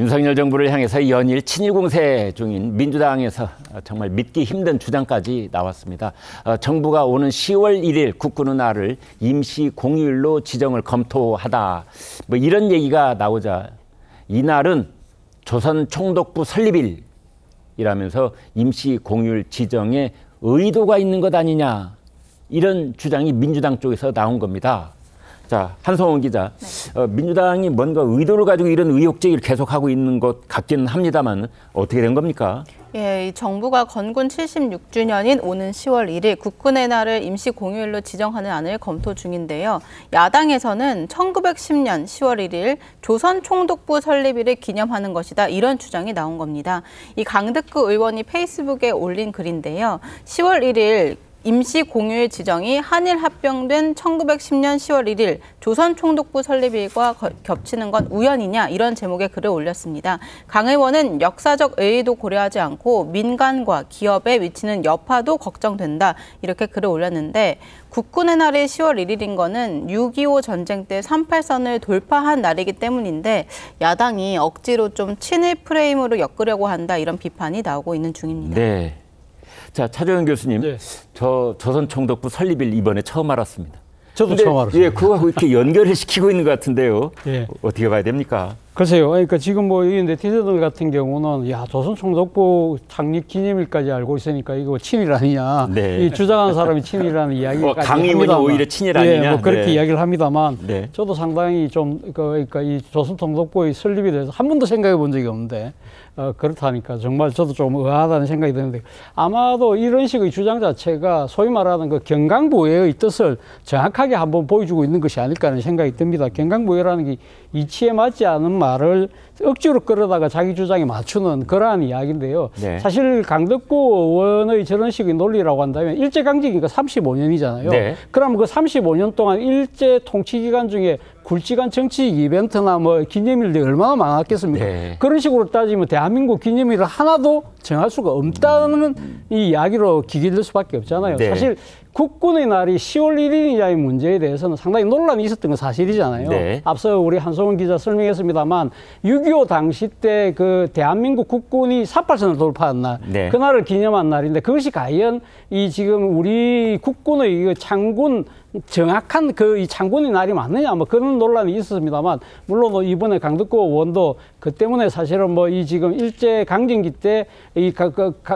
윤석열 정부를 향해서 연일 친일 공세 중인 민주당에서 정말 믿기 힘든 주장까지 나왔습니다. 어, 정부가 오는 10월 1일 국군의 날을 임시 공휴일로 지정을 검토하다. 뭐 이런 얘기가 나오자 이날은 조선 총독부 설립일이라면서 임시 공휴일 지정에 의도가 있는 것 아니냐. 이런 주장이 민주당 쪽에서 나온 겁니다. 자, 한성원 기자. 네. 어, 민주당이 뭔가 의도를 가지고 이런 의혹 제기를 계속하고 있는 것 같기는 합니다만 어떻게 된 겁니까? 예, 이 정부가 건군 76주년인 오는 10월 1일 국군의 날을 임시 공휴일로 지정하는 안을 검토 중인데요. 야당에서는 1910년 10월 1일 조선 총독부 설립일을 기념하는 것이다 이런 주장이 나온 겁니다. 이 강득구 의원이 페이스북에 올린 글인데요. 10월 1일 임시 공휴일 지정이 한일 합병된 1910년 10월 1일 조선 총독부 설립일과 겹치는 건 우연이냐 이런 제목의 글을 올렸습니다. 강 의원은 역사적 의의도 고려하지 않고 민간과 기업의위치는 여파도 걱정된다 이렇게 글을 올렸는데 국군의 날이 10월 1일인 거는 6.25 전쟁 때 38선을 돌파한 날이기 때문인데 야당이 억지로 좀 친일 프레임으로 엮으려고 한다 이런 비판이 나오고 있는 중입니다. 네. 자, 차조영 교수님. 네. 저 조선 총독부 설립일 이번에 처음 알았습니다. 저도 처음 알았어요. 예, 그거하고 이렇게 연결을 시키고 있는 것 같은데요. 예. 어떻게 봐야 됩니까? 글쎄요. 그러니까 지금 뭐이 네티즌들 같은 경우는 야 조선 총독부 창립 기념일까지 알고 있으니까 이거 친일 아니냐. 네. 이 주장한 사람이 친일이라는 이야기까지 어, 강의문이 오히려 친일 아니냐. 예, 뭐 그렇게 네. 이야기를 합니다만 네. 저도 상당히 좀 그, 그러니까 이 조선 총독부의 설립에 대해서 한 번도 생각해 본 적이 없는데 어, 그렇다니까 정말 저도 좀 의아하다는 생각이 드는데 아마도 이런 식의 주장 자체가 소위 말하는 그 경강부회의 뜻을 정확하게 한번 보여주고 있는 것이 아닐까 하는 생각이 듭니다. 경강부회라는 게 이치에 맞지 않은 말을 억지로 끌어다가 자기 주장에 맞추는 그러한 이야기인데요. 네. 사실 강덕구 의원의 저런 식의 논리라고 한다면 일제강점기가 35년이잖아요. 그러니까 네. 그럼 그 35년 동안 일제 통치기간 중에 굵직한 정치 이벤트나 뭐 기념일들이 얼마나 많았겠습니까? 네. 그런 식으로 따지면 대한민국 기념일을 하나도 정할 수가 없다는 음. 이 이야기로 기길될 수밖에 없잖아요. 네. 사실 국군의 날이 10월 1일이냐의 문제에 대해서는 상당히 논란이 있었던 건 사실이잖아요. 네. 앞서 우리 한소원 기자 설명했습니다만 6.25 당시 때 그 대한민국 국군이 사팔선을 돌파한 날 네. 그날을 기념한 날인데 그것이 과연 이 지금 우리 국군의 이 창군 정확한 그 이 창군의 날이 맞느냐 뭐 그런 논란이 있었습니다만 물론 뭐 이번에 강덕구 원도 그 때문에 사실은 뭐 이 지금 일제 강점기 때이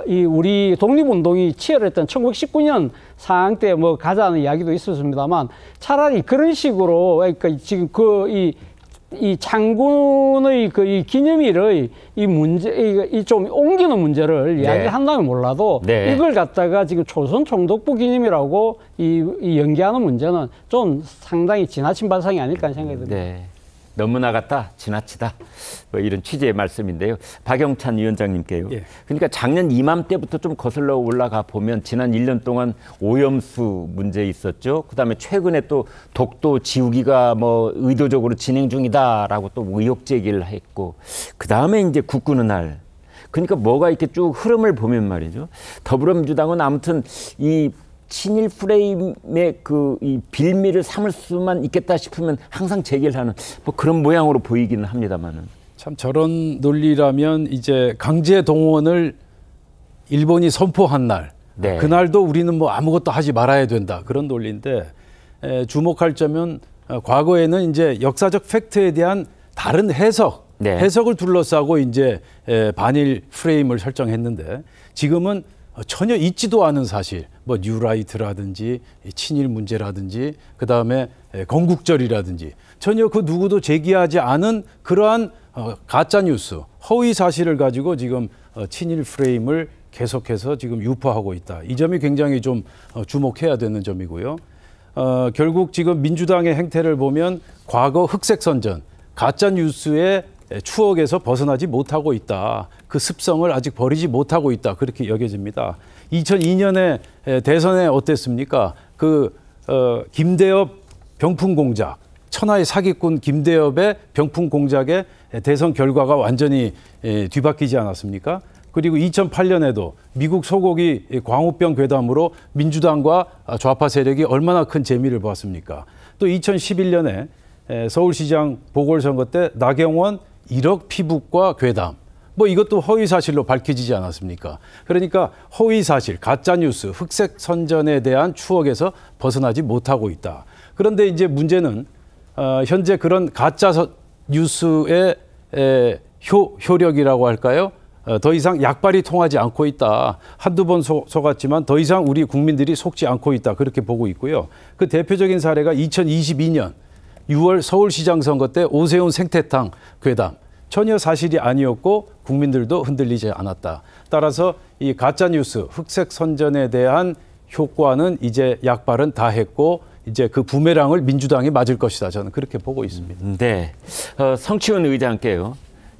이 우리 독립운동이 치열했던 1919년 상황 때 뭐 가자는 이야기도 있었습니다만 차라리 그런 식으로 그러니까 지금 그이 이 장군의 그 이 기념일의 이 문제 이 좀 옮기는 문제를 네. 이야기한다면 몰라도 네. 이걸 갖다가 지금 조선 총독부 기념이라고 이, 이 연기하는 문제는 좀 상당히 지나친 발상이 아닐까 생각이 듭니다. 네. 너무나 같다 지나치다 뭐 이런 취지의 말씀인데요. 박영찬 위원장님께요. 예. 그러니까 작년 이맘때부터 좀 거슬러 올라가 보면 지난 1년 동안 오염수 문제 있었죠. 그다음에 최근에 또 독도 지우기가 뭐 의도적으로 진행 중이다라고 또 의혹 제기를 했고 그다음에 이제 국군의 날 그러니까 뭐가 이렇게 쭉 흐름을 보면 말이죠. 더불어민주당은 아무튼 이 친일 프레임의 그 이 빌미를 삼을 수만 있겠다 싶으면 항상 제기를 하는 뭐 그런 모양으로 보이기는 합니다만은 참 저런 논리라면 이제 강제 동원을 일본이 선포한 날 네. 그날도 우리는 뭐 아무것도 하지 말아야 된다 그런 논리인데 에, 주목할 점은 어, 과거에는 이제 역사적 팩트에 대한 다른 해석 네. 해석을 둘러싸고 이제 에, 반일 프레임을 설정했는데 지금은 어, 전혀 있지도 않은 사실, 뭐 뉴라이트라든지 친일 문제라든지 그 다음에 건국절이라든지 전혀 그 누구도 제기하지 않은 그러한 어, 가짜 뉴스, 허위 사실을 가지고 지금 어, 친일 프레임을 계속해서 지금 유포하고 있다. 이 점이 굉장히 좀 주목해야 되는 점이고요. 어, 결국 지금 민주당의 행태를 보면 과거 흑색 선전, 가짜 뉴스의 추억에서 벗어나지 못하고 있다. 그 습성을 아직 버리지 못하고 있다. 그렇게 여겨집니다. 2002년에 대선에 어땠습니까? 그 어, 김대엽 병풍 공작, 천하의 사기꾼 김대엽의 병풍 공작의 대선 결과가 완전히 에, 뒤바뀌지 않았습니까? 그리고 2008년에도 미국 소고기 광우병 괴담으로 민주당과 아, 좌파 세력이 얼마나 큰 재미를 보았습니까? 또 2011년에 서울시장 보궐선거 때 나경원 1억 피부과 괴담. 뭐 이것도 허위 사실로 밝혀지지 않았습니까? 그러니까 허위 사실, 가짜 뉴스, 흑색 선전에 대한 추억에서 벗어나지 못하고 있다. 그런데 이제 문제는 어, 현재 그런 가짜 뉴스의 에, 효, 효력이라고 할까요? 어, 더 이상 약발이 통하지 않고 있다. 한두 번 속, 속았지만 더 이상 우리 국민들이 속지 않고 있다. 그렇게 보고 있고요. 그 대표적인 사례가 2022년 6월 서울시장 선거 때 오세훈 생태탕 괴담 전혀 사실이 아니었고 국민들도 흔들리지 않았다. 따라서 이 가짜 뉴스 흑색 선전에 대한 효과는 이제 약발은 다 했고 이제 그 부메랑을 민주당이 맞을 것이다. 저는 그렇게 보고 있습니다. 음, 네. 어, 성치훈 의장께요.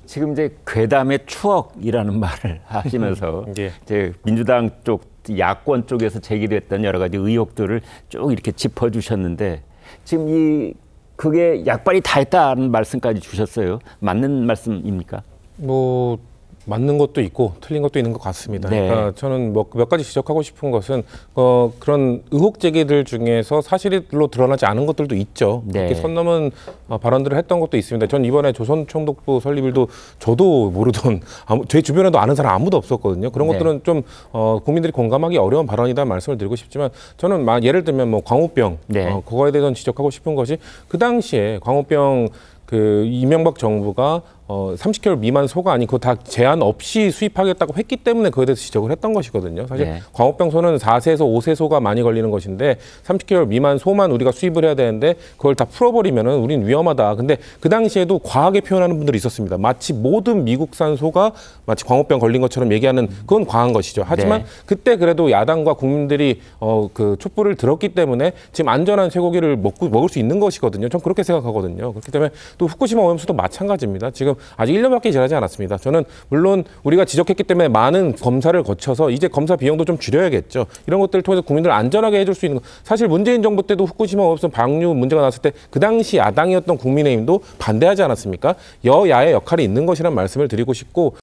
지금 이제 괴담의 추억이라는 말을 하시면서 예. 이제 민주당 쪽 야권 쪽에서 제기됐던 여러 가지 의혹들을 쭉 이렇게 짚어주셨는데 지금 이 그게 약발이 다 했다는 말씀까지 주셨어요. 맞는 말씀입니까? 뭐 맞는 것도 있고 틀린 것도 있는 것 같습니다. 네. 그러니까 저는 뭐몇 가지 지적하고 싶은 것은 어, 그런 의혹 제기들 중에서 사실로 드러나지 않은 것들도 있죠. 네. 이렇게 선 넘은 어, 발언들을 했던 것도 있습니다. 전 이번에 조선총독부 설립일도 저도 모르던 아무, 제 주변에도 아는 사람 아무도 없었거든요. 그런 네. 것들은 네. 좀 어, 국민들이 공감하기 어려운 발언이다 말씀을 드리고 싶지만 저는 막 예를 들면 뭐 광우병 네. 어, 그거에 대해서 지적하고 싶은 것이 그 당시에 광우병 그 이명박 정부가 어, 30kg 미만 소가 아닌 그거 다 제한 없이 수입하겠다고 했기 때문에 그에 대해서 지적을 했던 것이거든요. 사실 네. 광우병 소는 4세에서 5세 소가 많이 걸리는 것인데 30kg 미만 소만 우리가 수입을 해야 되는데 그걸 다 풀어버리면은 우린 위험하다. 근데 그 당시에도 과하게 표현하는 분들이 있었습니다. 마치 모든 미국산 소가 마치 광우병 걸린 것처럼 얘기하는 그건 과한 것이죠. 하지만 네. 그때 그래도 야당과 국민들이 어, 그 촛불을 들었기 때문에 지금 안전한 쇠고기를 먹고 먹을 수 있는 것이거든요. 전 그렇게 생각하거든요. 그렇기 때문에 또 후쿠시마 오염수도 마찬가지입니다. 지금 지금 아직 1년밖에 지나지 않았습니다. 저는 물론 우리가 지적했기 때문에 많은 검사를 거쳐서 이제 검사 비용도 좀 줄여야겠죠. 이런 것들을 통해서 국민들 을 안전하게 해줄 수 있는 거. 사실 문재인 정부 때도 후쿠시마 오염수 방류 문제가 나왔을 때 그 당시 야당이었던 국민의힘도 반대하지 않았습니까? 여야의 역할이 있는 것이란 말씀을 드리고 싶고.